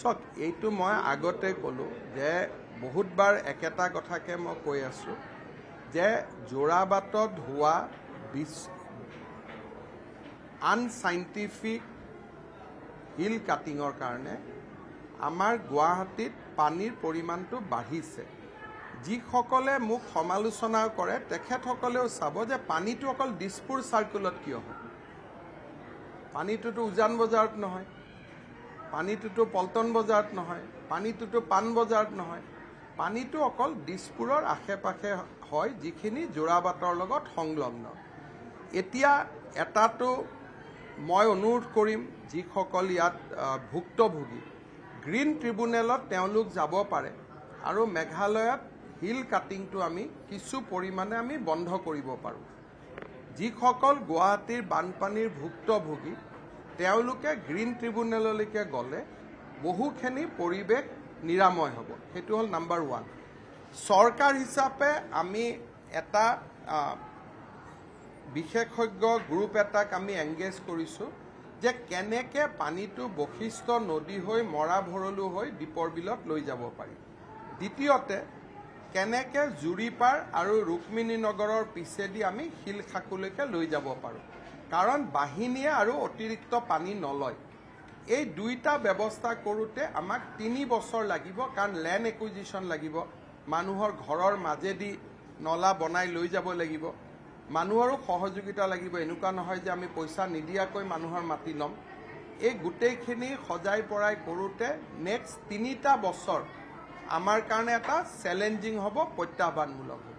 চক এইটো মই আগতে ক'লো যে বহুতবাৰ একেটা কথাকে মই কৈ আছো যে যোৰাবাটত হোৱা আন চাইণ্টিফিক হিল কাটিঙৰ কাৰণে আমাৰ গুৱাহাটীত পানীৰ পৰিমাণটো বাঢ়িছে যিসকলে মোক সমালোচনা কৰে তেখেতসকলেও চাব যে পানীটো অকল দিছপুৰ চাৰ্কুলত কিয় হয় পানীটোতো উজান বজাৰত নহয় পানীটোতো পল্টন বজাৰত নহয় পানীটোতো পাণ বজাৰত নহয় পানীটো অকল দিছপুৰৰ আশে পাশে হয় যিখিনি যোৰাবাটৰ লগত সংলগ্ন এতিয়া এটাটো মই অনুৰোধ কৰিম যিসকল ইয়াত ভুক্তভোগী গ্ৰীণ ট্ৰিবিউনেলত তেওঁলোক যাব পাৰে আৰু মেঘালয়ত হিল কাটিংটো আমি কিছু পৰিমাণে আমি বন্ধ কৰিব পাৰোঁ যিসকল গুৱাহাটীৰ বানপানীৰ ভুক্তভোগী তেওঁলোকে গ্ৰীণ ট্ৰিবিউনেললৈকে গ'লে বহুখিনি পৰিৱেশ নিৰাময় হ'ব সেইটো হ'ল নাম্বাৰ ওৱান চৰকাৰ হিচাপে আমি এটা বিশেষজ্ঞ গ্ৰুপ এটাক আমি এংগেজ কৰিছোঁ যে কেনেকৈ পানীটো বশিষ্ঠ নদী হৈ মৰা ভৰলো হৈ দীপৰ বিলত লৈ যাব পাৰি দ্বিতীয়তে কেনেকৈ জুৰিপাৰ আৰু ৰুক্মিণী নগৰৰ পিছেদি আমি শিল শিলশাকুলৈকে লৈ যাব পাৰোঁ কাৰণ বাহিনীয়ে আৰু অতিৰিক্ত পানী নলয় এই দুইটা ব্যৱস্থা কৰোঁতে আমাক তিনি বছৰ লাগিব কাৰণ লেণ্ড একুইজিশ্যন লাগিব মানুহৰ ঘৰৰ মাজেদি নলা বনাই লৈ যাব লাগিব মানুহৰো সহযোগিতা লাগিব এনেকুৱা নহয় যে আমি পইচা নিদিয়াকৈ মানুহৰ মাতি ল'ম এই গোটেইখিনি সজাই পৰাই কৰোঁতে নেক্সট তিনিটা বছৰ আমাৰ কাৰণে এটা চেলেঞ্জিং হ'ব প্ৰত্যাহ্বানমূলক হ'ব